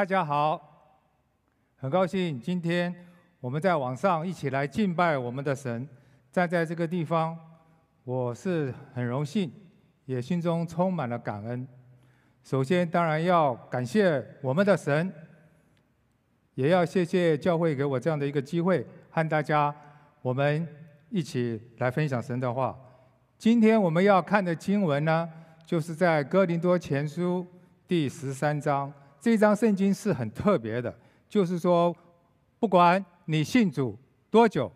大家好，很高兴今天我们在网上一起来敬拜我们的神。站在这个地方，我是很荣幸，也心中充满了感恩。首先，当然要感谢我们的神，也要谢谢教会给我这样的一个机会，和大家我们一起来分享神的话。今天我们要看的经文呢，就是在哥林多前书第十三章。这一张圣经是很特别的，就是说，不管你信主多久，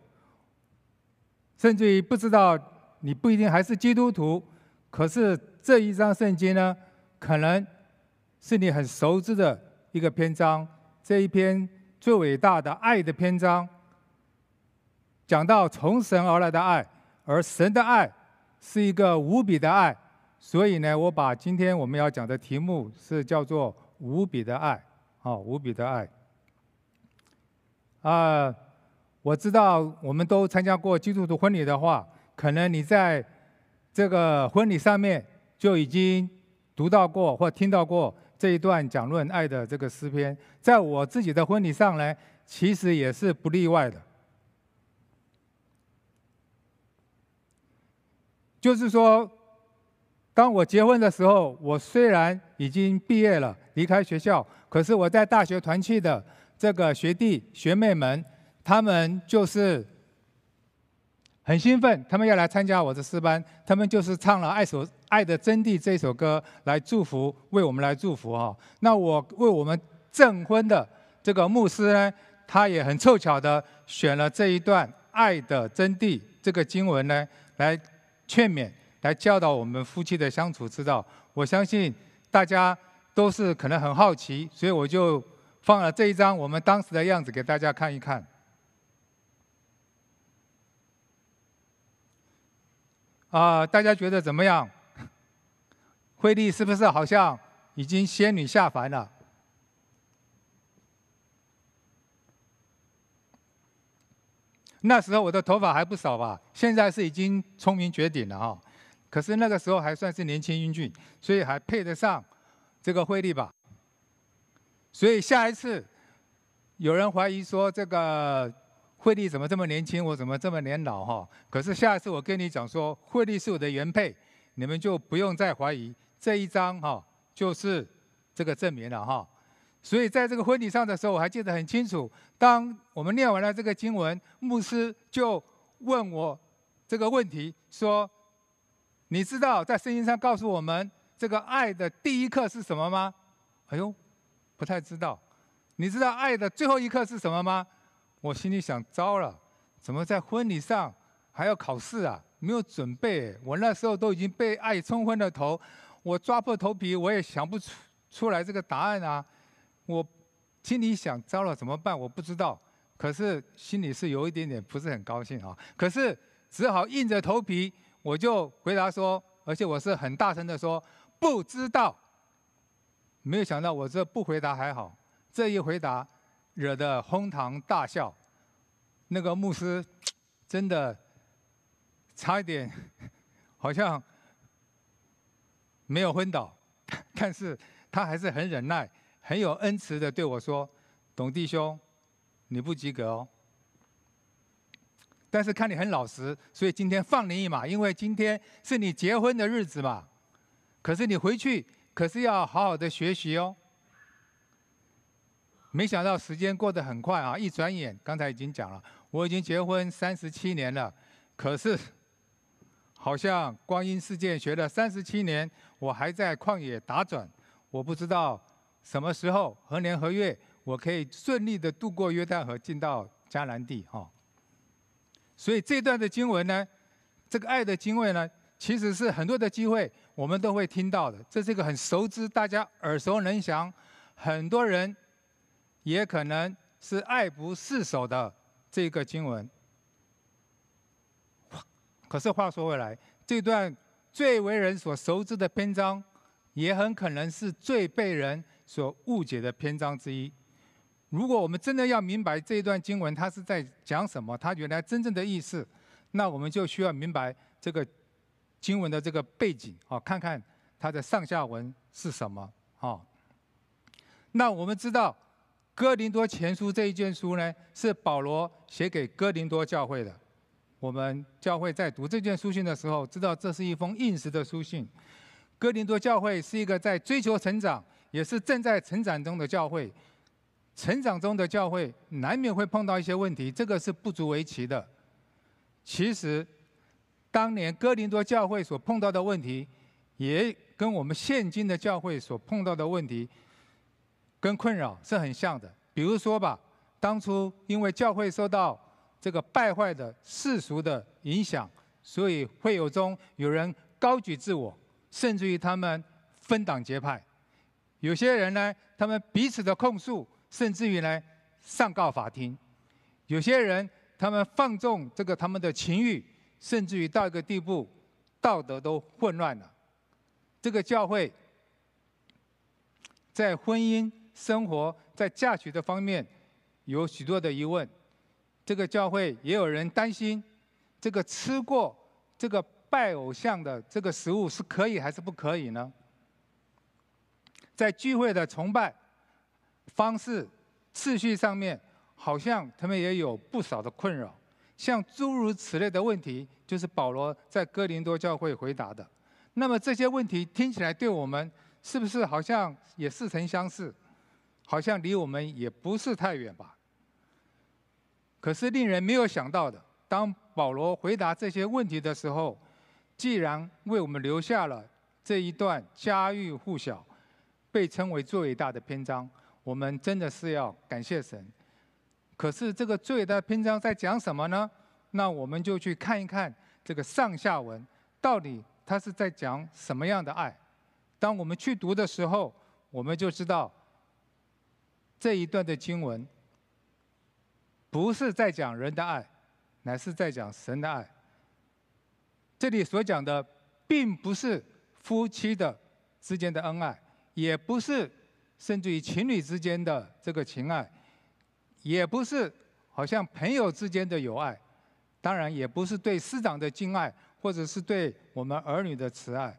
甚至于不知道你不一定还是基督徒，可是这一张圣经呢，可能是你很熟知的一个篇章，这一篇最伟大的爱的篇章，讲到从神而来的爱，而神的爱是一个无比的爱，所以呢，我把今天我们要讲的题目是叫做。无比的爱，啊，无比的爱。啊，我知道我们都参加过基督徒婚礼的话，可能你在这个婚礼上面就已经读到过或听到过这一段讲论爱的这个诗篇。在我自己的婚礼上呢，其实也是不例外的，就是说。当我结婚的时候，我虽然已经毕业了，离开学校，可是我在大学团去的这个学弟学妹们，他们就是很兴奋，他们要来参加我的私班，他们就是唱了《爱首爱的真谛》这首歌来祝福，为我们来祝福啊。那我为我们证婚的这个牧师呢，他也很凑巧的选了这一段《爱的真谛》这个经文呢，来劝勉。来教导我们夫妻的相处之道，我相信大家都是可能很好奇，所以我就放了这一张我们当时的样子给大家看一看。啊，大家觉得怎么样？惠利是不是好像已经仙女下凡了？那时候我的头发还不少吧，现在是已经聪明绝顶了哈。可是那个时候还算是年轻英俊，所以还配得上这个惠利吧。所以下一次有人怀疑说这个惠利怎么这么年轻，我怎么这么年老哈？可是下一次我跟你讲说惠利是我的原配，你们就不用再怀疑这一张哈，就是这个证明了哈。所以在这个婚礼上的时候，我还记得很清楚，当我们念完了这个经文，牧师就问我这个问题说。你知道在圣经上告诉我们这个爱的第一课是什么吗？哎呦，不太知道。你知道爱的最后一课是什么吗？我心里想，糟了，怎么在婚礼上还要考试啊？没有准备，我那时候都已经被爱冲昏了头，我抓破头皮我也想不出出来这个答案啊！我心里想，糟了怎么办？我不知道，可是心里是有一点点不是很高兴啊。可是只好硬着头皮。我就回答说，而且我是很大声的说，不知道。没有想到我这不回答还好，这一回答惹得哄堂大笑。那个牧师真的差一点，好像没有昏倒，但是他还是很忍耐，很有恩慈的对我说：“董弟兄，你不及格哦。”但是看你很老实，所以今天放你一马，因为今天是你结婚的日子嘛。可是你回去，可是要好好的学习哦。没想到时间过得很快啊，一转眼，刚才已经讲了，我已经结婚三十七年了，可是好像光阴似箭，学了三十七年，我还在旷野打转，我不知道什么时候、何年何月，我可以顺利的渡过约旦河，进到迦南地哈。所以这段的经文呢，这个爱的经文呢，其实是很多的机会，我们都会听到的。这是一个很熟知、大家耳熟能详，很多人也可能是爱不释手的这个经文。可是话说回来，这段最为人所熟知的篇章，也很可能是最被人所误解的篇章之一。如果我们真的要明白这一段经文，它是在讲什么，它原来真正的意思，那我们就需要明白这个经文的这个背景啊，看看它的上下文是什么啊。那我们知道《哥林多前书》这一卷书呢，是保罗写给哥林多教会的。我们教会在读这卷书信的时候，知道这是一封应时的书信。哥林多教会是一个在追求成长，也是正在成长中的教会。成长中的教会难免会碰到一些问题，这个是不足为奇的。其实，当年哥林多教会所碰到的问题，也跟我们现今的教会所碰到的问题跟困扰是很像的。比如说吧，当初因为教会受到这个败坏的世俗的影响，所以会有中有人高举自我，甚至于他们分党结派。有些人呢，他们彼此的控诉。甚至于呢，上告法庭。有些人他们放纵这个他们的情欲，甚至于到一个地步，道德都混乱了。这个教会，在婚姻生活、在嫁娶的方面，有许多的疑问。这个教会也有人担心，这个吃过这个拜偶像的这个食物是可以还是不可以呢？在聚会的崇拜。方式、次序上面，好像他们也有不少的困扰，像诸如此类的问题，就是保罗在哥林多教会回答的。那么这些问题听起来对我们，是不是好像也似曾相识？好像离我们也不是太远吧？可是令人没有想到的，当保罗回答这些问题的时候，既然为我们留下了这一段家喻户晓、被称为最伟大的篇章。我们真的是要感谢神，可是这个罪的篇章在讲什么呢？那我们就去看一看这个上下文，到底他是在讲什么样的爱？当我们去读的时候，我们就知道这一段的经文不是在讲人的爱，乃是在讲神的爱。这里所讲的并不是夫妻的之间的恩爱，也不是。甚至于情侣之间的这个情爱，也不是好像朋友之间的友爱，当然也不是对师长的敬爱，或者是对我们儿女的慈爱，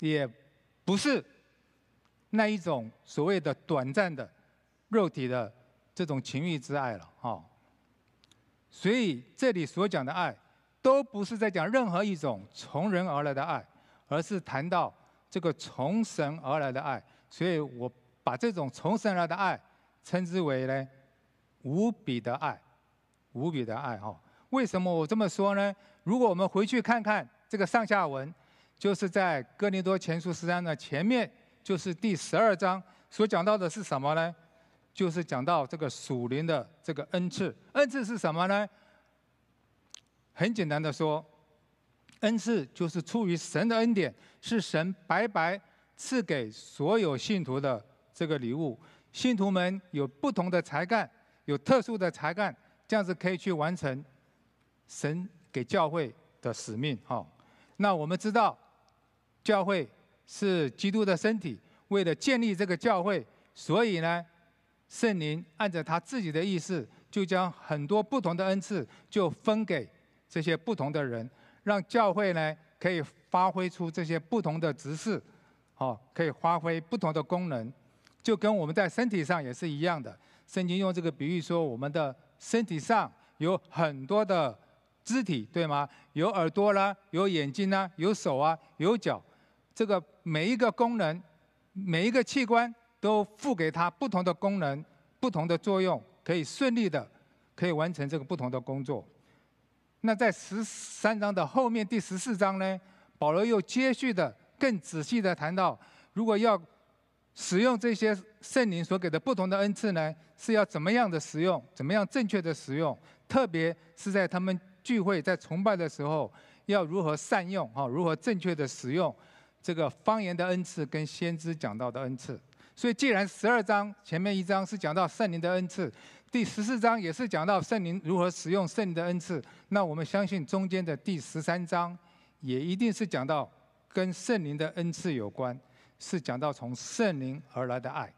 也不是那一种所谓的短暂的肉体的这种情欲之爱了啊。所以这里所讲的爱，都不是在讲任何一种从人而来的爱，而是谈到这个从神而来的爱。所以，我把这种重生来的爱称之为呢，无比的爱，无比的爱哈。为什么我这么说呢？如果我们回去看看这个上下文，就是在《哥林多前书》十三的前面，就是第十二章所讲到的是什么呢？就是讲到这个属灵的这个恩赐。恩赐是什么呢？很简单的说，恩赐就是出于神的恩典，是神白白。赐给所有信徒的这个礼物，信徒们有不同的才干，有特殊的才干，这样子可以去完成神给教会的使命。哈，那我们知道，教会是基督的身体，为了建立这个教会，所以呢，圣灵按着他自己的意思，就将很多不同的恩赐就分给这些不同的人，让教会呢可以发挥出这些不同的职事。哦，可以发挥不同的功能，就跟我们在身体上也是一样的。圣经用这个比喻说，我们的身体上有很多的肢体，对吗？有耳朵啦，有眼睛啦，有手啊，有脚。这个每一个功能，每一个器官都赋给他不同的功能，不同的作用，可以顺利的可以完成这个不同的工作。那在十三章的后面第十四章呢，保罗又接续的。更仔细的谈到，如果要使用这些圣灵所给的不同的恩赐呢，是要怎么样的使用？怎么样正确的使用？特别是在他们聚会、在崇拜的时候，要如何善用？哈，如何正确的使用这个方言的恩赐跟先知讲到的恩赐？所以，既然十二章前面一章是讲到圣灵的恩赐，第十四章也是讲到圣灵如何使用圣灵的恩赐，那我们相信中间的第十三章也一定是讲到。跟圣灵的恩赐有关，是讲到从圣灵而来的爱。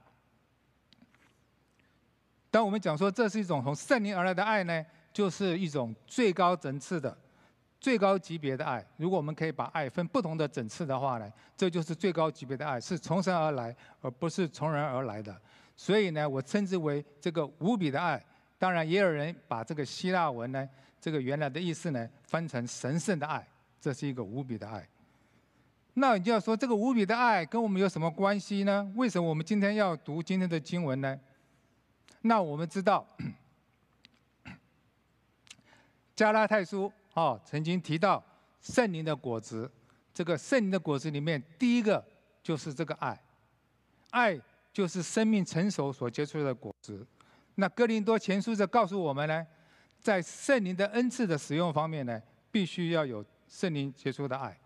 当我们讲说这是一种从圣灵而来的爱呢，就是一种最高层次的、最高级别的爱。如果我们可以把爱分不同的层次的话呢，这就是最高级别的爱，是从神而来，而不是从人而来的。所以呢，我称之为这个无比的爱。当然，也有人把这个希腊文呢，这个原来的意思呢，分成神圣的爱，这是一个无比的爱。那你就要说这个无比的爱跟我们有什么关系呢？为什么我们今天要读今天的经文呢？那我们知道，加拉太书啊曾经提到圣灵的果子，这个圣灵的果子里面第一个就是这个爱，爱就是生命成熟所结出的果实。那哥林多前书则告诉我们呢，在圣灵的恩赐的使用方面呢，必须要有圣灵结出的爱。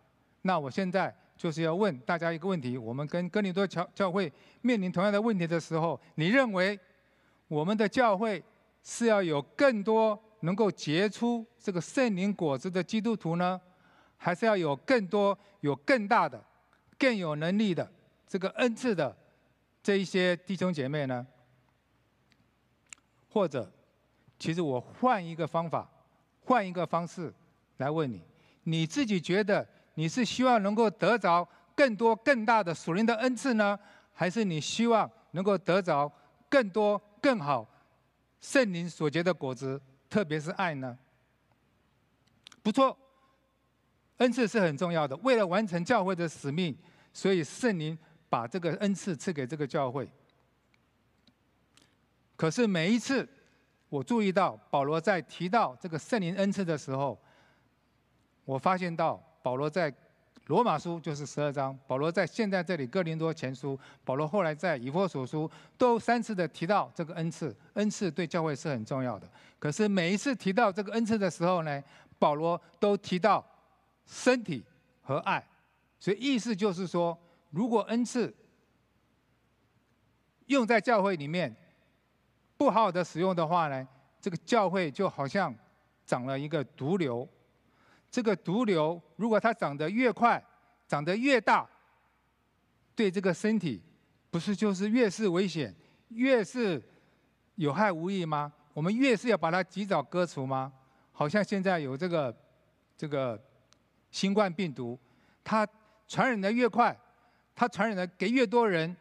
那我现在就是要问大家一个问题：我们跟哥林多教教会面临同样的问题的时候，你认为我们的教会是要有更多能够结出这个圣灵果子的基督徒呢，还是要有更多有更大的、更有能力的这个恩赐的这一些弟兄姐妹呢？或者，其实我换一个方法，换一个方式来问你：你自己觉得？你是希望能够得着更多更大的属灵的恩赐呢，还是你希望能够得着更多更好圣灵所结的果子，特别是爱呢？不错，恩赐是很重要的。为了完成教会的使命，所以圣灵把这个恩赐赐给这个教会。可是每一次我注意到保罗在提到这个圣灵恩赐的时候，我发现到。保罗在罗马书就是十二章，保罗在现在这里哥林多前书，保罗后来在以弗所书都三次的提到这个恩赐，恩赐对教会是很重要的。可是每一次提到这个恩赐的时候呢，保罗都提到身体和爱，所以意思就是说，如果恩赐用在教会里面不好好的使用的话呢，这个教会就好像长了一个毒瘤。这个毒瘤，如果它长得越快，长得越大，对这个身体，不是就是越是危险，越是有害无益吗？我们越是要把它及早割除吗？好像现在有这个这个新冠病毒，它传染的越快，它传染的给越多人，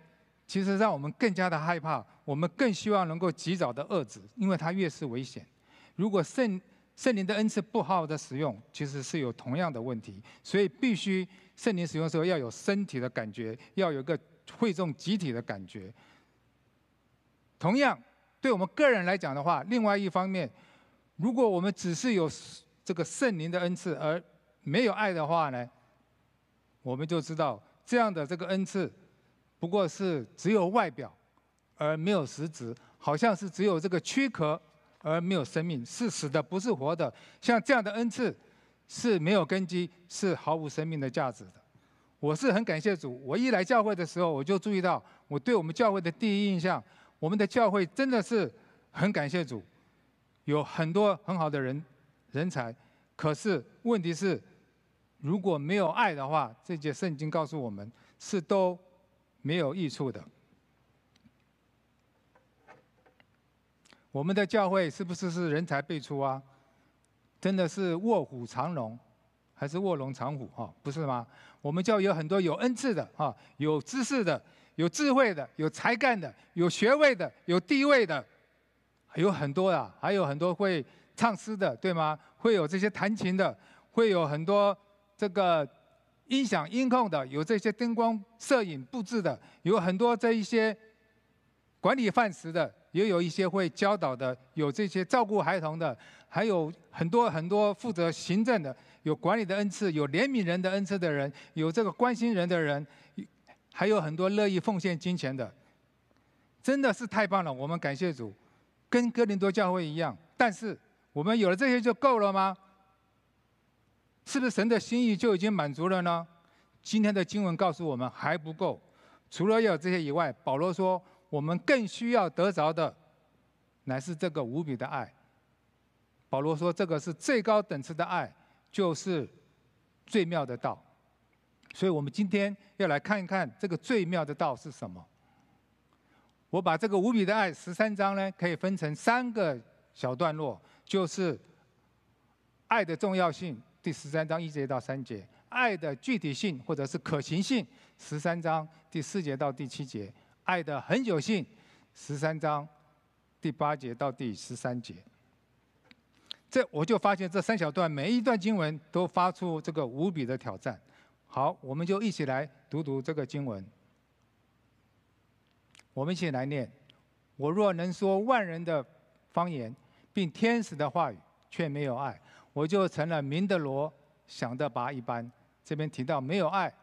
其实让我们更加的害怕。我们更希望能够及早的遏制，因为它越是危险。如果肾。圣灵的恩赐不好的使用，其实是有同样的问题，所以必须圣灵使用的时候要有身体的感觉，要有一个会众集体的感觉。同样，对我们个人来讲的话，另外一方面，如果我们只是有这个圣灵的恩赐而没有爱的话呢，我们就知道这样的这个恩赐不过是只有外表而没有实质，好像是只有这个躯壳。而没有生命，是死的，不是活的。像这样的恩赐，是没有根基，是毫无生命的价值的。我是很感谢主。我一来教会的时候，我就注意到，我对我们教会的第一印象，我们的教会真的是很感谢主，有很多很好的人、人才。可是问题是，如果没有爱的话，这节圣经告诉我们是都没有益处的。我们的教会是不是是人才辈出啊？真的是卧虎藏龙，还是卧龙藏虎啊？不是吗？我们教有很多有恩赐的啊，有知识的，有智慧的，有才干的，有学位的，有地位的，有很多呀。还有很多会唱诗的，对吗？会有这些弹琴的，会有很多这个音响音控的，有这些灯光摄影布置的，有很多这一些管理范式的。也有一些会教导的，有这些照顾孩童的，还有很多很多负责行政的，有管理的恩赐，有怜悯人的恩赐的人，有这个关心人的人，还有很多乐意奉献金钱的，真的是太棒了，我们感谢主，跟哥林多教会一样。但是我们有了这些就够了吗？是不是神的心意就已经满足了呢？今天的经文告诉我们还不够。除了有这些以外，保罗说。我们更需要得着的，乃是这个无比的爱。保罗说：“这个是最高等次的爱，就是最妙的道。”所以，我们今天要来看一看这个最妙的道是什么。我把这个无比的爱十三章呢，可以分成三个小段落，就是爱的重要性，第十三章一节到三节；爱的具体性或者是可行性，十三章第四节到第七节。爱的恒久性，十三章第八节到第十三节。这我就发现这三小段每一段经文都发出这个无比的挑战。好，我们就一起来读读这个经文。我们一起来念：我若能说万人的方言，并天使的话语，却没有爱，我就成了明的罗，想的拔一般。这边提到没有爱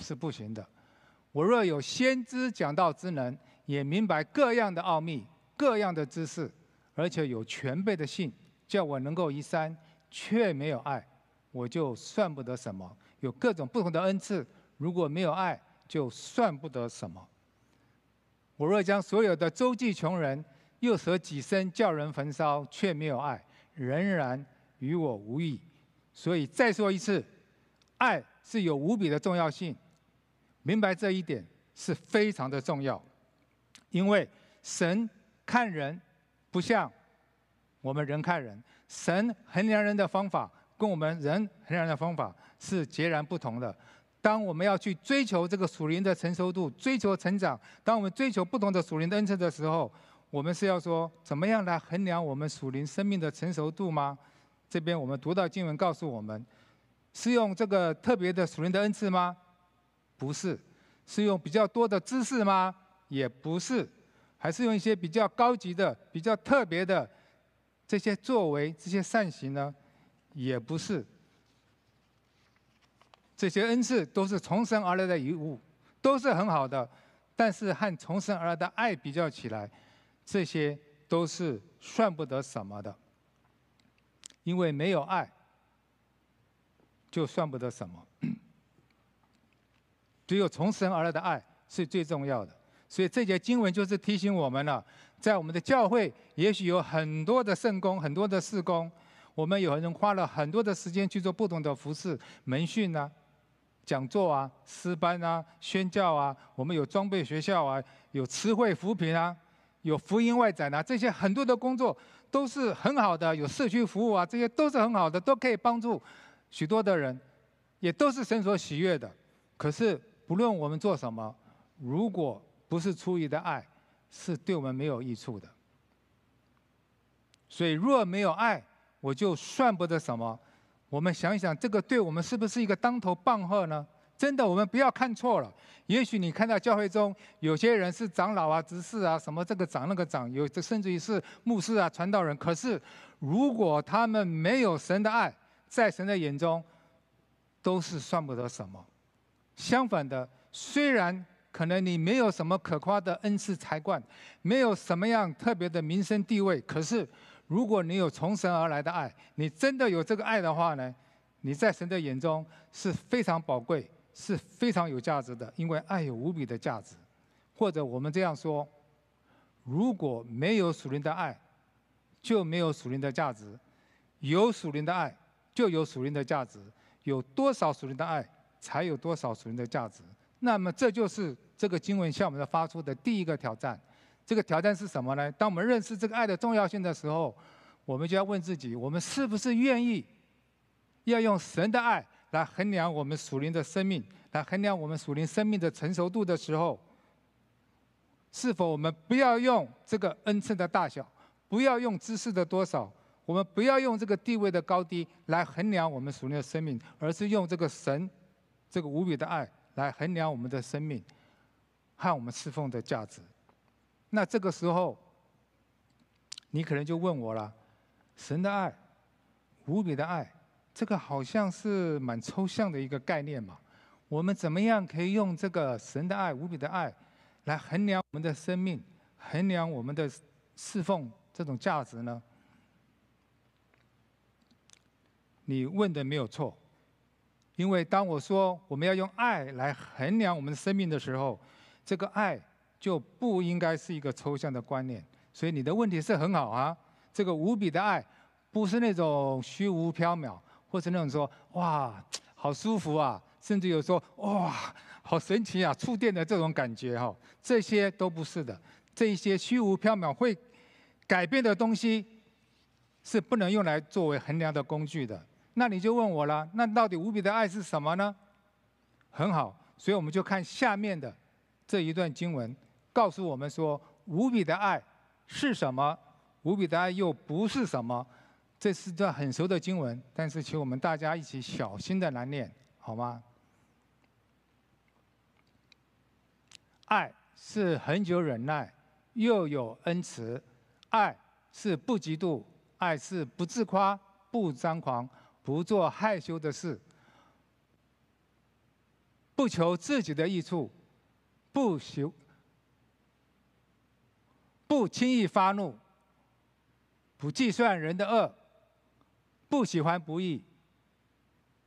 是不行的。我若有先知讲道之能，也明白各样的奥秘、各样的知识，而且有全备的信，叫我能够移山，却没有爱，我就算不得什么。有各种不同的恩赐，如果没有爱，就算不得什么。我若将所有的周济穷人，又舍己身叫人焚烧，却没有爱，仍然与我无异。所以再说一次，爱是有无比的重要性。明白这一点是非常的重要，因为神看人不像我们人看人，神衡量人的方法跟我们人衡量的方法是截然不同的。当我们要去追求这个属灵的成熟度，追求成长，当我们追求不同的属灵的恩赐的时候，我们是要说怎么样来衡量我们属灵生命的成熟度吗？这边我们读到经文告诉我们，是用这个特别的属灵的恩赐吗？不是，是用比较多的知识吗？也不是，还是用一些比较高级的、比较特别的这些作为、这些善行呢？也不是，这些恩赐都是从生而来的一物，都是很好的，但是和从生而来的爱比较起来，这些都是算不得什么的，因为没有爱，就算不得什么。只有从神而来的爱是最重要的，所以这节经文就是提醒我们了。在我们的教会，也许有很多的圣工、很多的事工，我们有很多花了很多的时间去做不同的服饰、门训啊、讲座啊、师班啊、宣教啊，我们有装备学校啊，有词汇扶贫啊，有福音外展啊，这些很多的工作都是很好的，有社区服务啊，这些都是很好的，都可以帮助许多的人，也都是神所喜悦的。可是。不论我们做什么，如果不是出于的爱，是对我们没有益处的。所以，若没有爱，我就算不得什么。我们想一想，这个对我们是不是一个当头棒喝呢？真的，我们不要看错了。也许你看到教会中有些人是长老啊、执事啊、什么这个长那个长，有甚至于是牧师啊、传道人。可是，如果他们没有神的爱，在神的眼中，都是算不得什么。相反的，虽然可能你没有什么可夸的恩赐才冠，没有什么样特别的名声地位，可是如果你有从神而来的爱，你真的有这个爱的话呢，你在神的眼中是非常宝贵，是非常有价值的，因为爱有无比的价值。或者我们这样说：如果没有属灵的爱，就没有属灵的价值；有属灵的爱，就有属灵的价值。有多少属灵的爱？才有多少属灵的价值？那么这就是这个经文向我们发出的第一个挑战。这个挑战是什么呢？当我们认识这个爱的重要性的时候，我们就要问自己：我们是不是愿意要用神的爱来衡量我们属灵的生命，来衡量我们属灵生命的成熟度的时候，是否我们不要用这个恩赐的大小，不要用知识的多少，我们不要用这个地位的高低来衡量我们属灵的生命，而是用这个神。这个无比的爱来衡量我们的生命和我们侍奉的价值。那这个时候，你可能就问我了：神的爱，无比的爱，这个好像是蛮抽象的一个概念嘛？我们怎么样可以用这个神的爱、无比的爱来衡量我们的生命、衡量我们的侍奉这种价值呢？你问的没有错。因为当我说我们要用爱来衡量我们的生命的时候，这个爱就不应该是一个抽象的观念。所以你的问题是很好啊，这个无比的爱不是那种虚无缥缈，或是那种说哇好舒服啊，甚至有说哇好神奇啊触电的这种感觉哈，这些都不是的。这一些虚无缥缈会改变的东西是不能用来作为衡量的工具的。那你就问我了，那到底无比的爱是什么呢？很好，所以我们就看下面的这一段经文，告诉我们说无比的爱是什么，无比的爱又不是什么。这是段很熟的经文，但是请我们大家一起小心的来念，好吗？爱是恒久忍耐，又有恩慈；爱是不嫉妒，爱是不自夸，不张狂。不做害羞的事，不求自己的益处，不求，不轻易发怒，不计算人的恶，不喜欢不义，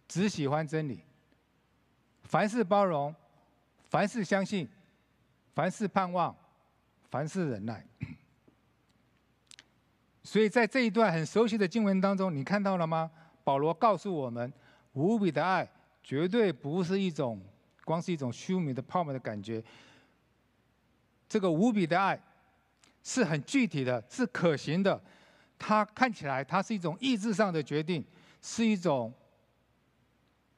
只喜欢真理。凡事包容，凡事相信，凡事盼望，凡事忍耐。所以在这一段很熟悉的经文当中，你看到了吗？保罗告诉我们，无比的爱绝对不是一种光是一种虚名的泡沫的感觉。这个无比的爱是很具体的，是可行的。它看起来它是一种意志上的决定，是一种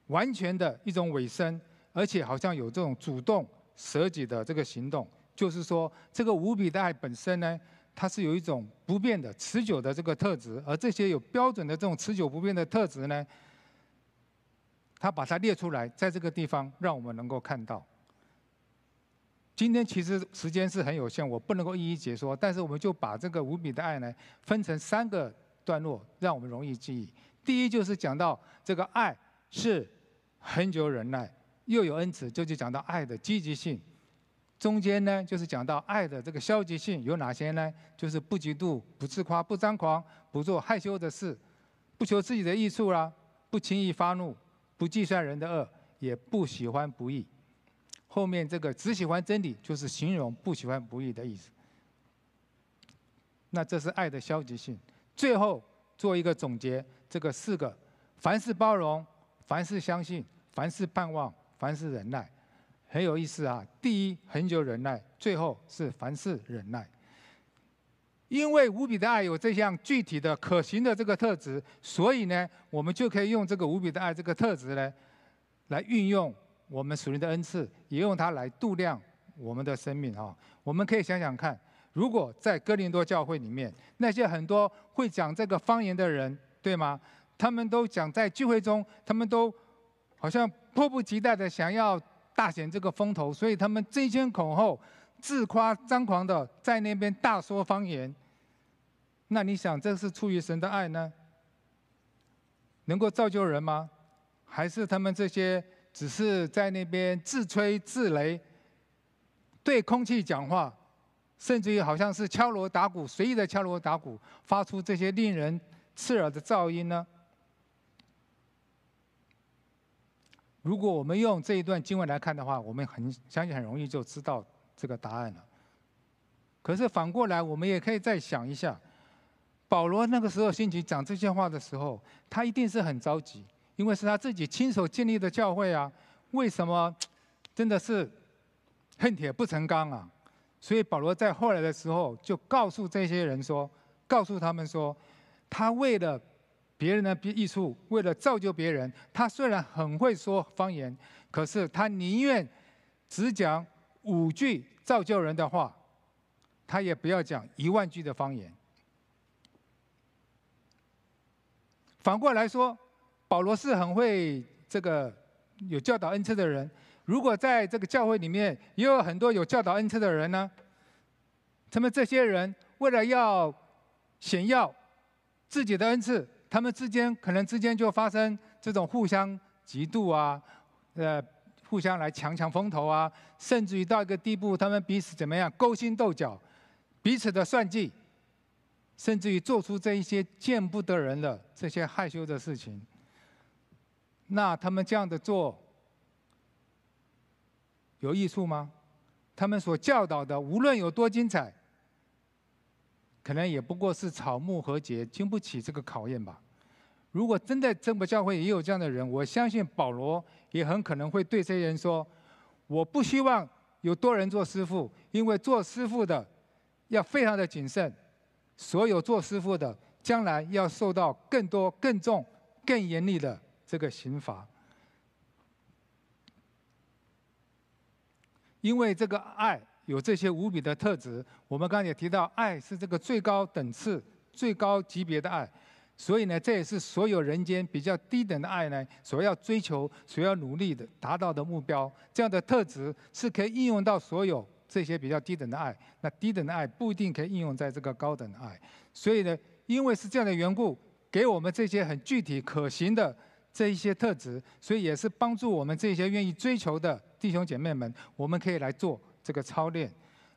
完全的一种尾声，而且好像有这种主动舍己的这个行动。就是说，这个无比的爱本身呢？它是有一种不变的、持久的这个特质，而这些有标准的这种持久不变的特质呢，他把它列出来，在这个地方让我们能够看到。今天其实时间是很有限，我不能够一一解说，但是我们就把这个无比的爱呢，分成三个段落，让我们容易记忆。第一就是讲到这个爱是恒久忍耐，又有恩慈，这就讲到爱的积极性。中间呢，就是讲到爱的这个消极性有哪些呢？就是不嫉妒、不自夸、不张狂、不做害羞的事、不求自己的益处啦、不轻易发怒、不计算人的恶，也不喜欢不义。后面这个只喜欢真理，就是形容不喜欢不义的意思。那这是爱的消极性。最后做一个总结，这个四个：凡是包容，凡是相信，凡是盼望，凡是忍耐。很有意思啊！第一，恒久忍耐；最后是凡事忍耐。因为无比的爱有这项具体的、可行的这个特质，所以呢，我们就可以用这个无比的爱这个特质呢，来运用我们属灵的恩赐，也用它来度量我们的生命啊！我们可以想想看，如果在哥林多教会里面，那些很多会讲这个方言的人，对吗？他们都讲在聚会中，他们都好像迫不及待的想要。大显这个风头，所以他们争先恐后、自夸张狂的在那边大说方言。那你想，这是出于神的爱呢？能够造就人吗？还是他们这些只是在那边自吹自擂，对空气讲话，甚至于好像是敲锣打鼓，随意的敲锣打鼓，发出这些令人刺耳的噪音呢？如果我们用这一段经文来看的话，我们很相信很容易就知道这个答案了。可是反过来，我们也可以再想一下，保罗那个时候心情讲这些话的时候，他一定是很着急，因为是他自己亲手建立的教会啊。为什么，真的是恨铁不成钢啊？所以保罗在后来的时候就告诉这些人说，告诉他们说，他为了。别人的益处，为了造就别人，他虽然很会说方言，可是他宁愿只讲五句造就人的话，他也不要讲一万句的方言。反过来说，保罗是很会这个有教导恩赐的人。如果在这个教会里面也有很多有教导恩赐的人呢，他们这些人为了要想要自己的恩赐。他们之间可能之间就发生这种互相嫉妒啊，呃，互相来抢抢风头啊，甚至于到一个地步，他们彼此怎么样勾心斗角，彼此的算计，甚至于做出这一些见不得人的、这些害羞的事情。那他们这样的做有益处吗？他们所教导的无论有多精彩，可能也不过是草木和解，经不起这个考验吧。如果真的真不教会也有这样的人，我相信保罗也很可能会对这些人说：“我不希望有多人做师傅，因为做师傅的要非常的谨慎，所有做师傅的将来要受到更多、更重、更严厉的这个刑罚。”因为这个爱有这些无比的特质，我们刚刚也提到，爱是这个最高等次、最高级别的爱。所以呢，这也是所有人间比较低等的爱呢，所要追求、所要努力的达到的目标。这样的特质是可以应用到所有这些比较低等的爱。那低等的爱不一定可以应用在这个高等的爱。所以呢，因为是这样的缘故，给我们这些很具体可行的这一些特质，所以也是帮助我们这些愿意追求的弟兄姐妹们，我们可以来做这个操练。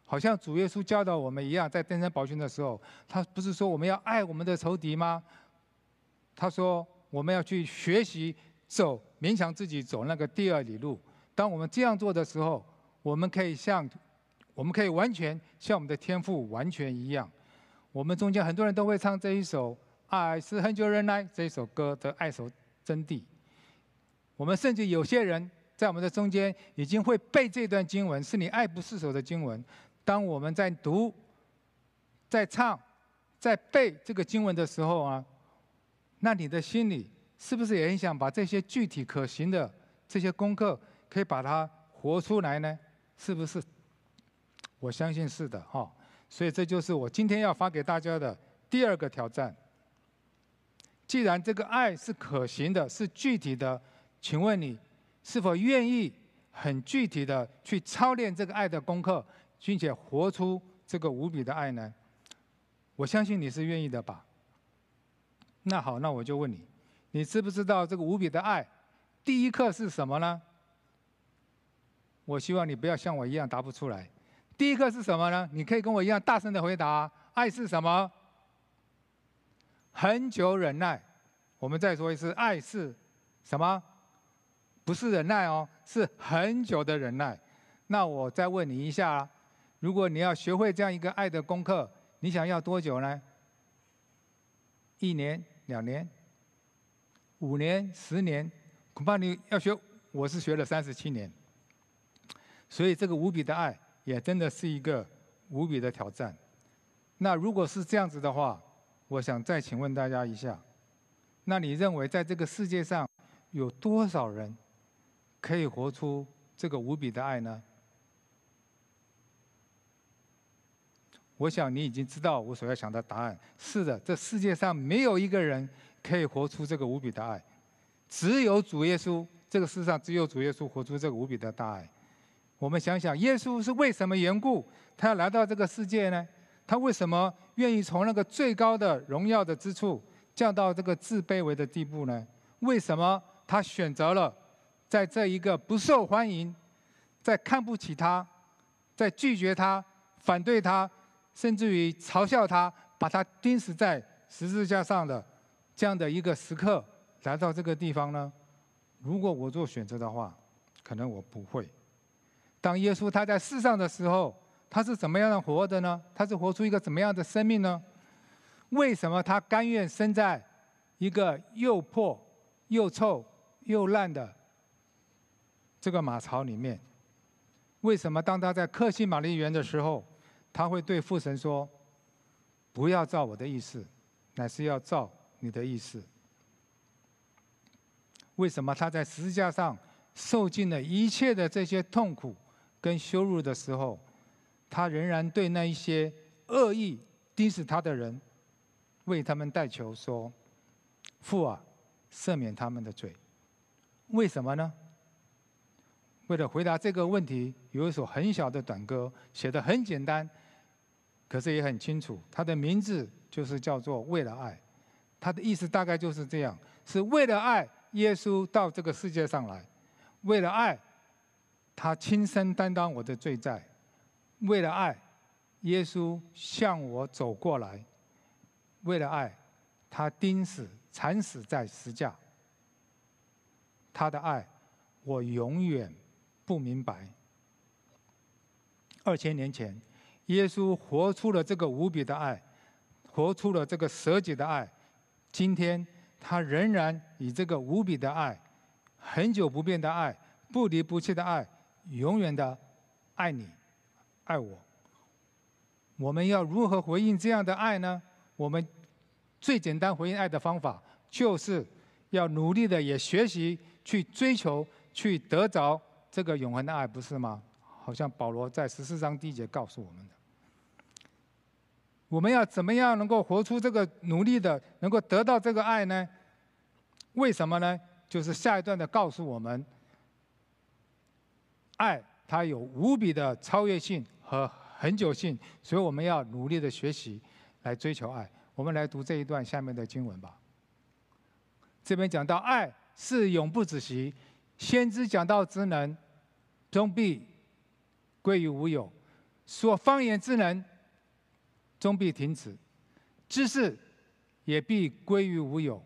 好像主耶稣教导我们一样，在登山宝训的时候，他不是说我们要爱我们的仇敌吗？他说：“我们要去学习走，勉强自己走那个第二里路。当我们这样做的时候，我们可以像，我们可以完全像我们的天赋完全一样。我们中间很多人都会唱这一首《爱是很久忍耐》这一首歌的爱的真谛。我们甚至有些人在我们的中间已经会背这段经文，是你爱不释手的经文。当我们在读、在唱、在背这个经文的时候啊。”那你的心里是不是也很想把这些具体可行的这些功课，可以把它活出来呢？是不是？我相信是的，哈。所以这就是我今天要发给大家的第二个挑战。既然这个爱是可行的，是具体的，请问你是否愿意很具体的去操练这个爱的功课，并且活出这个无比的爱呢？我相信你是愿意的吧。那好，那我就问你，你知不知道这个无比的爱，第一课是什么呢？我希望你不要像我一样答不出来。第一课是什么呢？你可以跟我一样大声的回答：爱是什么？很久忍耐。我们再说一次，爱是，什么？不是忍耐哦，是很久的忍耐。那我再问你一下，如果你要学会这样一个爱的功课，你想要多久呢？一年。两年、五年、十年，恐怕你要学，我是学了三十七年，所以这个无比的爱也真的是一个无比的挑战。那如果是这样子的话，我想再请问大家一下：那你认为在这个世界上有多少人可以活出这个无比的爱呢？我想你已经知道我所要想的答案。是的，这世界上没有一个人可以活出这个无比的爱，只有主耶稣。这个世上只有主耶稣活出这个无比的大爱。我们想想，耶稣是为什么缘故，他来到这个世界呢？他为什么愿意从那个最高的荣耀的之处降到这个自卑为的地步呢？为什么他选择了在这一个不受欢迎，在看不起他，在拒绝他、反对他？甚至于嘲笑他，把他钉死在十字架上的这样的一个时刻来到这个地方呢？如果我做选择的话，可能我不会。当耶稣他在世上的时候，他是怎么样的活的呢？他是活出一个怎么样的生命呢？为什么他甘愿生在一个又破又臭又烂的这个马槽里面？为什么当他在克西玛丽园的时候？他会对父神说：“不要照我的意思，乃是要照你的意思。”为什么他在十字架上受尽了一切的这些痛苦跟羞辱的时候，他仍然对那一些恶意钉死他的人为他们代求说：“父啊，赦免他们的罪。”为什么呢？为了回答这个问题，有一首很小的短歌写的很简单。可是也很清楚，他的名字就是叫做为了爱，他的意思大概就是这样，是为了爱，耶稣到这个世界上来，为了爱，他亲身担当我的罪债，为了爱，耶稣向我走过来，为了爱，他钉死、惨死在十架。他的爱，我永远不明白。二千年前。耶稣活出了这个无比的爱，活出了这个舍己的爱。今天他仍然以这个无比的爱、很久不变的爱、不离不弃的爱，永远的爱你、爱我。我们要如何回应这样的爱呢？我们最简单回应爱的方法，就是要努力的也学习去追求、去得着这个永恒的爱，不是吗？好像保罗在十四章第一节告诉我们的。我们要怎么样能够活出这个努力的，能够得到这个爱呢？为什么呢？就是下一段的告诉我们，爱它有无比的超越性和恒久性，所以我们要努力的学习来追求爱。我们来读这一段下面的经文吧。这边讲到爱是永不止息，先知讲到之能终必归于无有，说方言之能。终必停止，知识也必归于无有。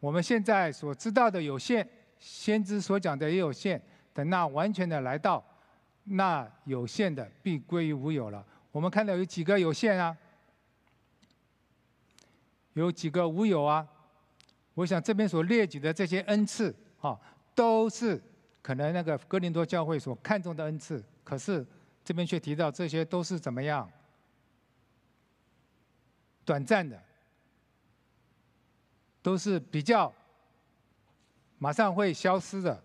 我们现在所知道的有限，先知所讲的也有限。等那完全的来到，那有限的必归于无有了。我们看到有几个有限啊，有几个无有啊？我想这边所列举的这些恩赐啊，都是可能那个哥林多教会所看重的恩赐。可是这边却提到这些都是怎么样？短暂的，都是比较马上会消失的。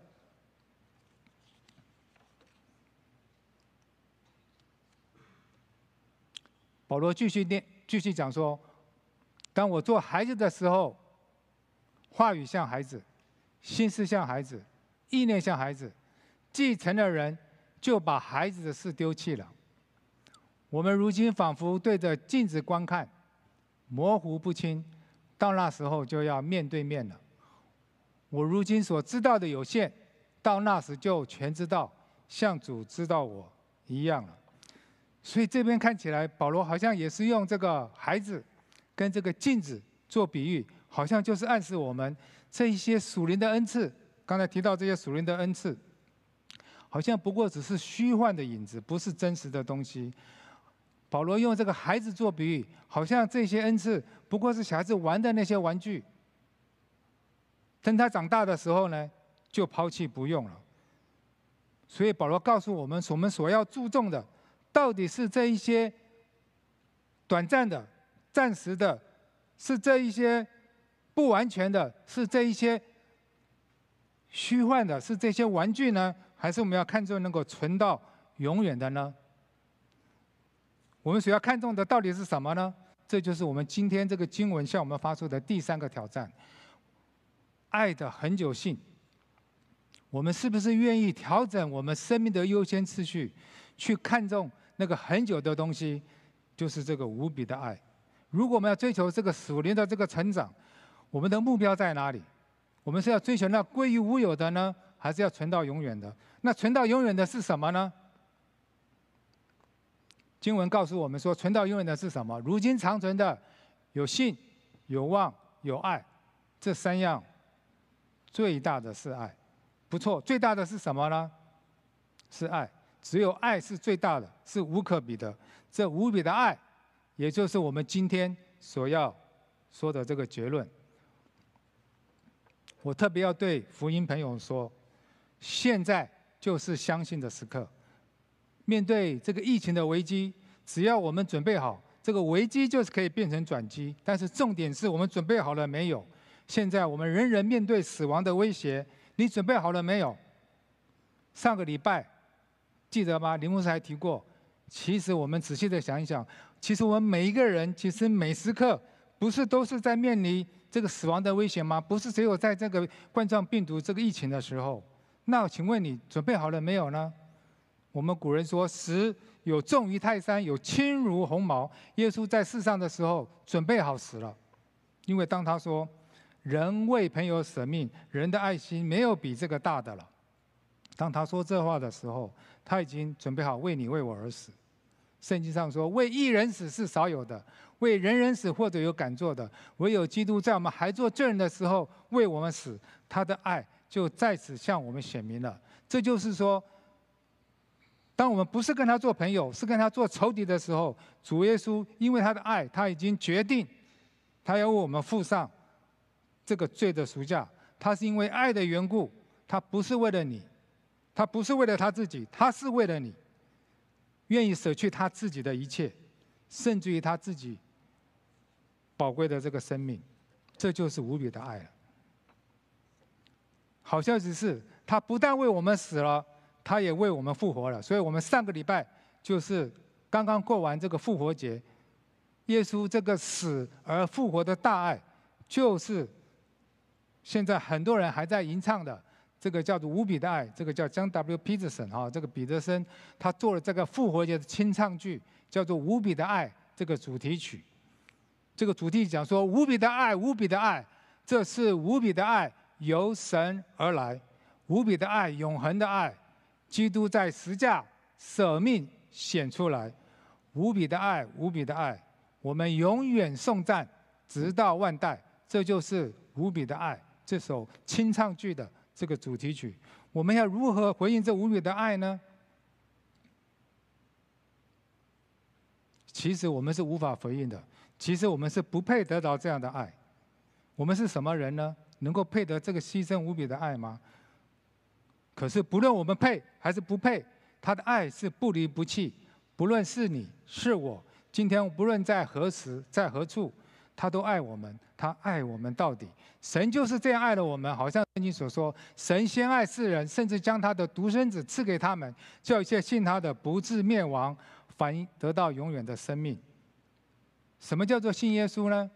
保罗继续念，继续讲说：“当我做孩子的时候，话语像孩子，心思像孩子，意念像孩子；继承的人，就把孩子的事丢弃了。我们如今仿佛对着镜子观看。”模糊不清，到那时候就要面对面了。我如今所知道的有限，到那时就全知道，像主知道我一样了。所以这边看起来，保罗好像也是用这个孩子跟这个镜子做比喻，好像就是暗示我们这一些属灵的恩赐，刚才提到这些属灵的恩赐，好像不过只是虚幻的影子，不是真实的东西。保罗用这个孩子做比喻，好像这些恩赐不过是小孩子玩的那些玩具。等他长大的时候呢，就抛弃不用了。所以保罗告诉我们，我们所要注重的，到底是这一些短暂的、暂时的，是这一些不完全的，是这一些虚幻的，是这些玩具呢，还是我们要看重能够存到永远的呢？我们所要看重的到底是什么呢？这就是我们今天这个经文向我们发出的第三个挑战：爱的恒久性。我们是不是愿意调整我们生命的优先次序，去看重那个恒久的东西，就是这个无比的爱？如果我们要追求这个属灵的这个成长，我们的目标在哪里？我们是要追求那归于无有的呢，还是要存到永远的？那存到永远的是什么呢？经文告诉我们说，存到永远的是什么？如今长存的有信、有望、有爱，这三样最大的是爱。不错，最大的是什么呢？是爱。只有爱是最大的，是无可比的。这无比的爱，也就是我们今天所要说的这个结论。我特别要对福音朋友说，现在就是相信的时刻。面对这个疫情的危机，只要我们准备好，这个危机就是可以变成转机。但是重点是我们准备好了没有？现在我们人人面对死亡的威胁，你准备好了没有？上个礼拜记得吗？林牧师还提过，其实我们仔细的想一想，其实我们每一个人，其实每时刻，不是都是在面临这个死亡的危险吗？不是只有在这个冠状病毒这个疫情的时候？那请问你准备好了没有呢？我们古人说：“死有重于泰山，有轻如鸿毛。”耶稣在世上的时候准备好死了，因为当他说“人为朋友舍命，人的爱心没有比这个大的了”，当他说这话的时候，他已经准备好为你、为我而死。圣经上说：“为一人死是少有的，为人人死或者有敢做的，唯有基督在我们还做罪人的时候为我们死，他的爱就在此向我们显明了。”这就是说。当我们不是跟他做朋友，是跟他做仇敌的时候，主耶稣因为他的爱，他已经决定，他要为我们付上这个罪的赎价。他是因为爱的缘故，他不是为了你，他不是为了他自己，他是为了你，愿意舍去他自己的一切，甚至于他自己宝贵的这个生命，这就是无比的爱了。好消息是，他不但为我们死了。他也为我们复活了，所以我们上个礼拜就是刚刚过完这个复活节。耶稣这个死而复活的大爱，就是现在很多人还在吟唱的这个叫做“无比的爱”。这个叫 John W. Peterson 哈，这个彼得森他做了这个复活节的清唱剧叫做“无比的爱”这个主题曲。这个主题讲说：“无比的爱，无比的爱，这是无比的爱，由神而来，无比的爱，永恒的爱。”基督在十架舍命显出来，无比的爱，无比的爱，我们永远颂赞，直到万代，这就是无比的爱。这首清唱剧的这个主题曲，我们要如何回应这无比的爱呢？其实我们是无法回应的，其实我们是不配得到这样的爱。我们是什么人呢？能够配得这个牺牲无比的爱吗？可是，不论我们配还是不配，他的爱是不离不弃。不论是你是我，今天不论在何时在何处，他都爱我们，他爱我们到底。神就是这样爱的我们，好像圣经所说：“神先爱世人，甚至将他的独生子赐给他们，叫一切信他的不至灭亡，反得到永远的生命。”什么叫做信耶稣呢？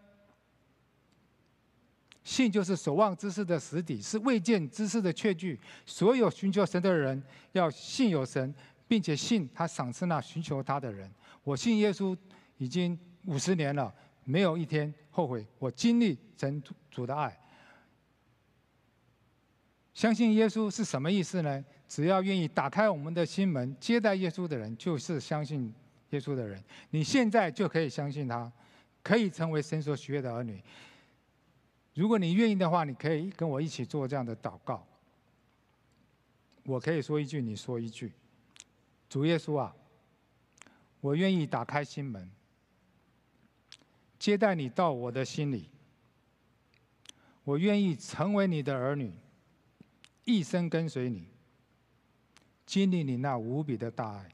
信就是所望之事的实底，是未见之事的确据。所有寻求神的人要信有神，并且信他赏赐那寻求他的人。我信耶稣已经五十年了，没有一天后悔。我经历神主的爱。相信耶稣是什么意思呢？只要愿意打开我们的心门，接待耶稣的人就是相信耶稣的人。你现在就可以相信他，可以成为神所喜悦的儿女。如果你愿意的话，你可以跟我一起做这样的祷告。我可以说一句，你说一句。主耶稣啊，我愿意打开心门，接待你到我的心里。我愿意成为你的儿女，一生跟随你，经历你那无比的大爱。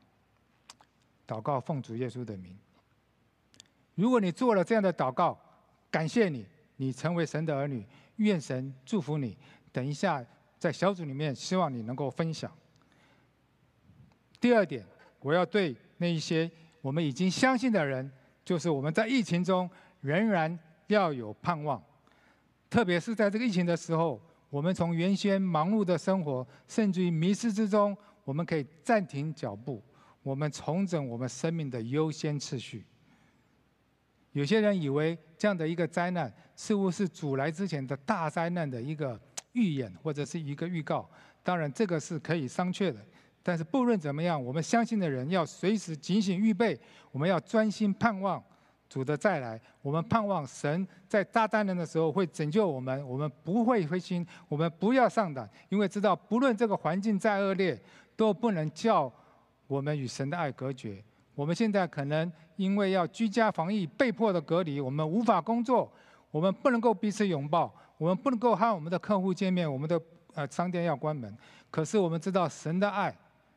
祷告奉主耶稣的名。如果你做了这样的祷告，感谢你。你成为神的儿女，愿神祝福你。等一下，在小组里面，希望你能够分享。第二点，我要对那一些我们已经相信的人，就是我们在疫情中仍然要有盼望。特别是在这个疫情的时候，我们从原先忙碌的生活，甚至于迷失之中，我们可以暂停脚步，我们重整我们生命的优先次序。有些人以为这样的一个灾难似乎是主来之前的大灾难的一个预演或者是一个预告，当然这个是可以商榷的。但是不论怎么样，我们相信的人要随时警醒预备，我们要专心盼望主的再来。我们盼望神在大灾难的时候会拯救我们，我们不会灰心，我们不要上当，因为知道不论这个环境再恶劣，都不能叫我们与神的爱隔绝。我们现在可能。因为要居家防疫，被迫的隔离，我们无法工作，我们不能够彼此拥抱，我们不能够和我们的客户见面，我们的呃商店要关门。可是我们知道，神的爱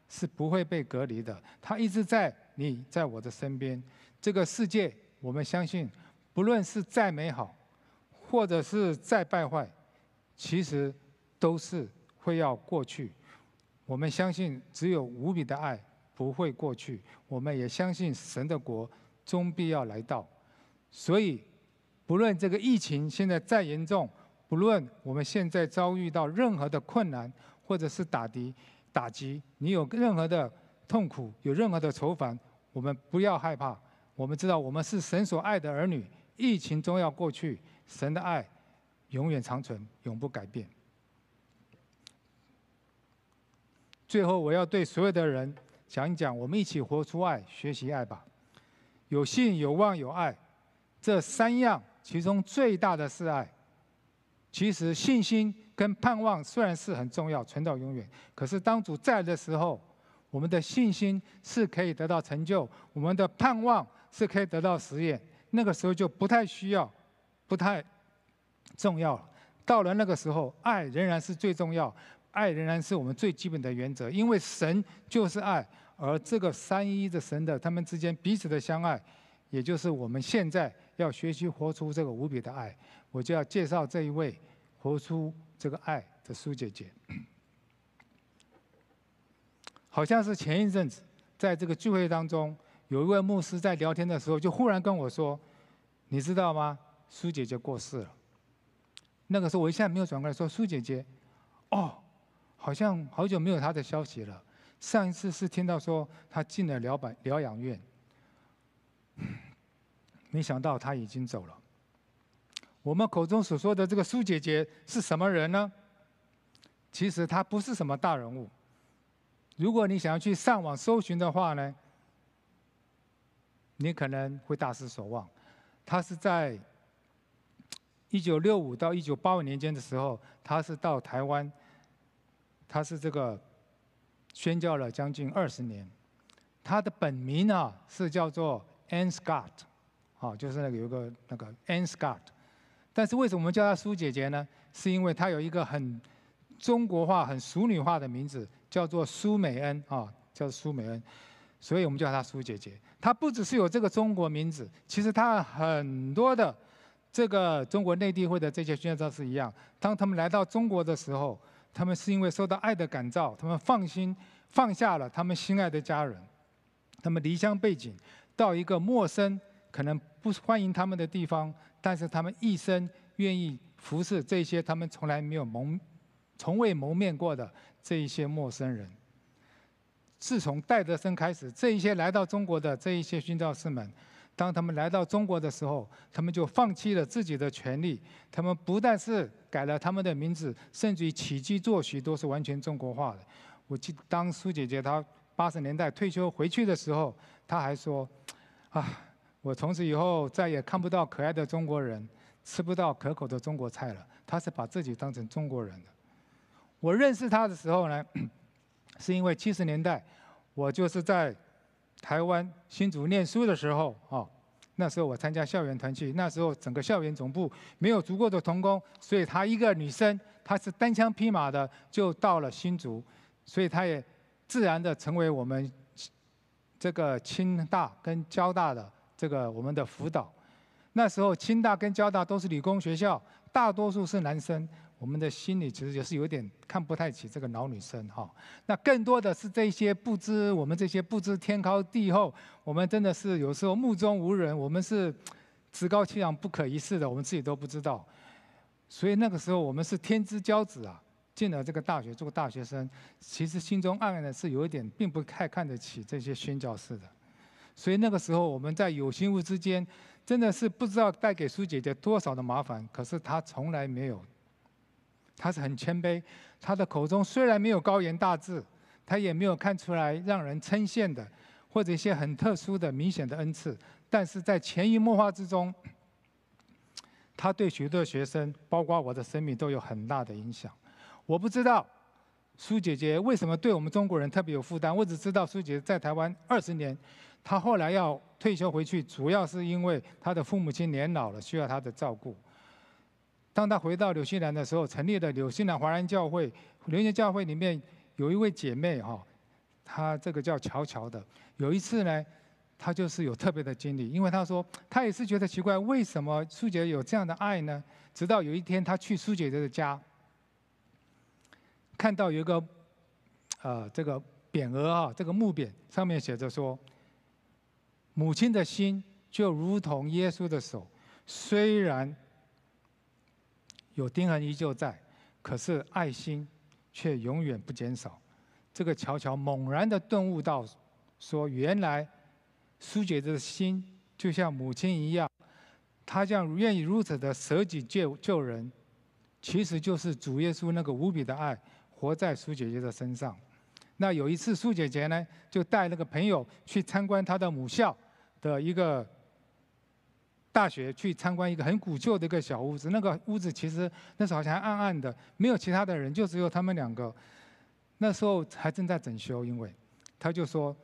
是不会被隔离的，他一直在你在我的身边。这个世界，我们相信，不论是再美好，或者是再败坏，其实都是会要过去。我们相信，只有无比的爱。不会过去，我们也相信神的国终必要来到。所以，不论这个疫情现在再严重，不论我们现在遭遇到任何的困难或者是打敌打击，你有任何的痛苦，有任何的愁烦，我们不要害怕。我们知道我们是神所爱的儿女，疫情终要过去，神的爱永远长存，永不改变。最后，我要对所有的人。讲一讲，我们一起活出爱，学习爱吧。有信、有望、有爱，这三样，其中最大的是爱。其实信心跟盼望虽然是很重要，存到永远。可是当主在的时候，我们的信心是可以得到成就，我们的盼望是可以得到实验。那个时候就不太需要，不太重要了。到了那个时候，爱仍然是最重要。爱仍然是我们最基本的原则，因为神就是爱，而这个三一的神的他们之间彼此的相爱，也就是我们现在要学习活出这个无比的爱。我就要介绍这一位活出这个爱的苏姐姐。好像是前一阵子在这个聚会当中，有一位牧师在聊天的时候就忽然跟我说：“你知道吗？苏姐姐过世了。”那个时候我一下没有转过来说：“苏姐姐，哦。”好像好久没有他的消息了。上一次是听到说他进了疗百疗养院，没想到他已经走了。我们口中所说的这个苏姐姐是什么人呢？其实她不是什么大人物。如果你想要去上网搜寻的话呢，你可能会大失所望。她是在一九六五到一九八五年间的时候，她是到台湾。他是这个宣教了将近二十年，他的本名啊是叫做 Anne Scott，啊就是那个有个那个 Anne Scott，但是为什么我们叫她苏姐姐呢？是因为她有一个很中国化、很熟女化的名字，叫做苏美恩啊，叫苏美恩，所以我们叫她苏姐姐。她不只是有这个中国名字，其实她很多的这个中国内地会的这些宣教是一样，当他们来到中国的时候。他们是因为受到爱的感召，他们放心放下了他们心爱的家人，他们离乡背井，到一个陌生、可能不欢迎他们的地方，但是他们一生愿意服侍这些他们从来没有蒙、从未谋面过的这一些陌生人。自从戴德生开始，这一些来到中国的这一些宣教士们。当他们来到中国的时候，他们就放弃了自己的权利。他们不但是改了他们的名字，甚至于起居作息都是完全中国化的。我记得当苏姐姐她八十年代退休回去的时候，她还说：“啊，我从此以后再也看不到可爱的中国人，吃不到可口的中国菜了。”她是把自己当成中国人的。我认识她的时候呢，是因为七十年代，我就是在。台湾新竹念书的时候啊，那时候我参加校园团去，那时候整个校园总部没有足够的童工，所以她一个女生，她是单枪匹马的就到了新竹，所以她也自然的成为我们这个清大跟交大的这个我们的辅导。那时候清大跟交大都是理工学校，大多数是男生。我们的心里其实也是有点看不太起这个老女生哈。那更多的是这些不知我们这些不知天高地厚，我们真的是有时候目中无人，我们是趾高气扬、不可一世的，我们自己都不知道。所以那个时候我们是天之骄子啊，进了这个大学做大学生，其实心中暗暗的是有一点并不太看得起这些宣教师的。所以那个时候我们在有心无之间，真的是不知道带给苏姐姐多少的麻烦，可是她从来没有。他是很谦卑，他的口中虽然没有高言大志，他也没有看出来让人称羡的，或者一些很特殊的、明显的恩赐，但是在潜移默化之中，他对许多学生，包括我的生命，都有很大的影响。我不知道苏姐姐为什么对我们中国人特别有负担，我只知道苏姐在台湾二十年，她后来要退休回去，主要是因为她的父母亲年老了，需要她的照顾。当他回到纽西兰的时候，成立了纽西兰华人教会。华人教会里面有一位姐妹哈，她这个叫乔乔的。有一次呢，她就是有特别的经历，因为她说她也是觉得奇怪，为什么苏姐有这样的爱呢？直到有一天，她去苏姐的家，看到有一个呃这个匾额啊，这个木匾上面写着说：“母亲的心就如同耶稣的手，虽然。”有丁痕依旧在，可是爱心却永远不减少。这个乔乔猛然的顿悟到，说原来苏姐姐的心就像母亲一样，她像愿意如此的舍己救救人，其实就是主耶稣那个无比的爱活在苏姐姐的身上。那有一次，苏姐姐呢就带那个朋友去参观她的母校的一个。大学去参观一个很古旧的一个小屋子，那个屋子其实那时候好像暗暗的，没有其他的人，就只有他们两个。那时候还正在整修，因为他就说，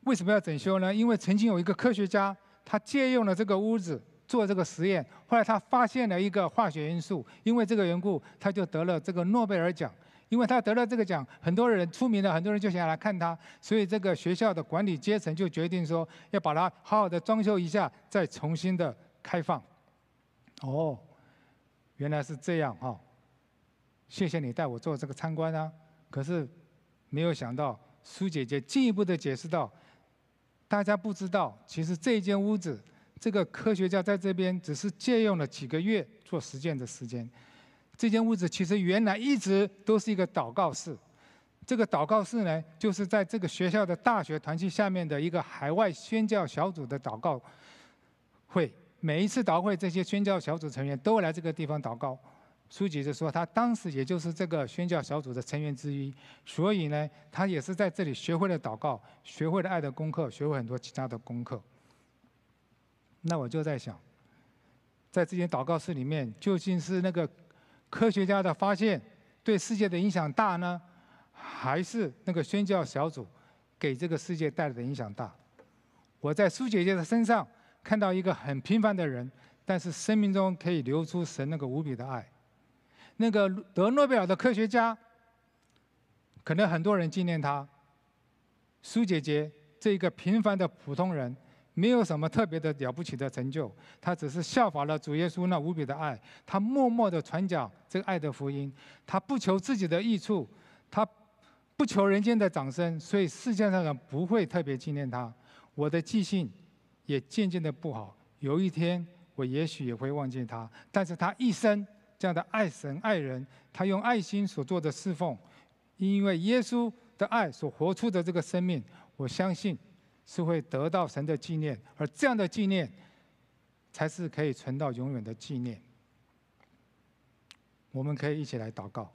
为什么要整修呢？因为曾经有一个科学家，他借用了这个屋子做这个实验，后来他发现了一个化学元素，因为这个缘故，他就得了这个诺贝尔奖。因为他得了这个奖，很多人出名了，很多人就想来看他，所以这个学校的管理阶层就决定说要把它好好的装修一下，再重新的开放。哦，原来是这样哈，谢谢你带我做这个参观啊。可是没有想到，苏姐姐进一步的解释到，大家不知道，其实这间屋子，这个科学家在这边只是借用了几个月做实践的时间。这间屋子其实原来一直都是一个祷告室。这个祷告室呢，就是在这个学校的大学团契下面的一个海外宣教小组的祷告会。每一次祷会，这些宣教小组成员都来这个地方祷告。书记就说，他当时也就是这个宣教小组的成员之一，所以呢，他也是在这里学会了祷告，学会了爱的功课，学会很多其他的功课。那我就在想，在这间祷告室里面，究竟是那个？科学家的发现对世界的影响大呢，还是那个宣教小组给这个世界带来的影响大？我在苏姐姐的身上看到一个很平凡的人，但是生命中可以流出神那个无比的爱。那个得诺贝尔的科学家，可能很多人纪念他。苏姐姐这一个平凡的普通人。没有什么特别的了不起的成就，他只是效法了主耶稣那无比的爱，他默默的传讲这个爱的福音，他不求自己的益处，他不求人间的掌声，所以世界上人不会特别纪念他。我的记性也渐渐的不好，有一天我也许也会忘记他。但是他一生这样的爱神爱人，他用爱心所做的侍奉，因为耶稣的爱所活出的这个生命，我相信。是会得到神的纪念，而这样的纪念，才是可以存到永远的纪念。我们可以一起来祷告。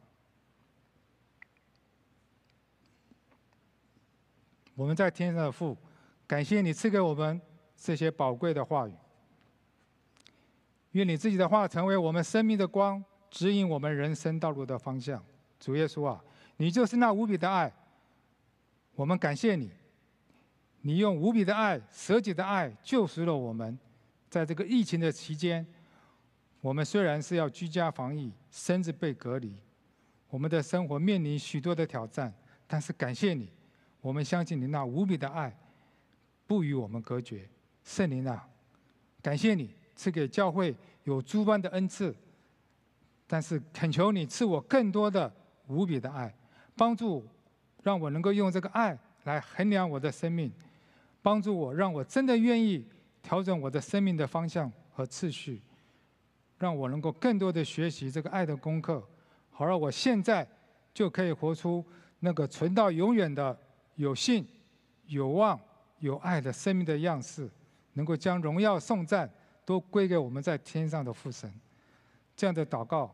我们在天上的父，感谢你赐给我们这些宝贵的话语，愿你自己的话成为我们生命的光，指引我们人生道路的方向。主耶稣啊，你就是那无比的爱，我们感谢你。你用无比的爱、舍己的爱救赎了我们。在这个疫情的期间，我们虽然是要居家防疫，甚至被隔离，我们的生活面临许多的挑战。但是感谢你，我们相信你那无比的爱不与我们隔绝。圣灵啊，感谢你赐给教会有诸般的恩赐，但是恳求你赐我更多的无比的爱，帮助让我能够用这个爱来衡量我的生命。帮助我，让我真的愿意调整我的生命的方向和次序，让我能够更多的学习这个爱的功课，好让我现在就可以活出那个存到永远的有信、有望、有爱的生命的样式，能够将荣耀颂赞都归给我们在天上的父神。这样的祷告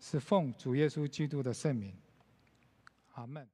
是奉主耶稣基督的圣名。阿门。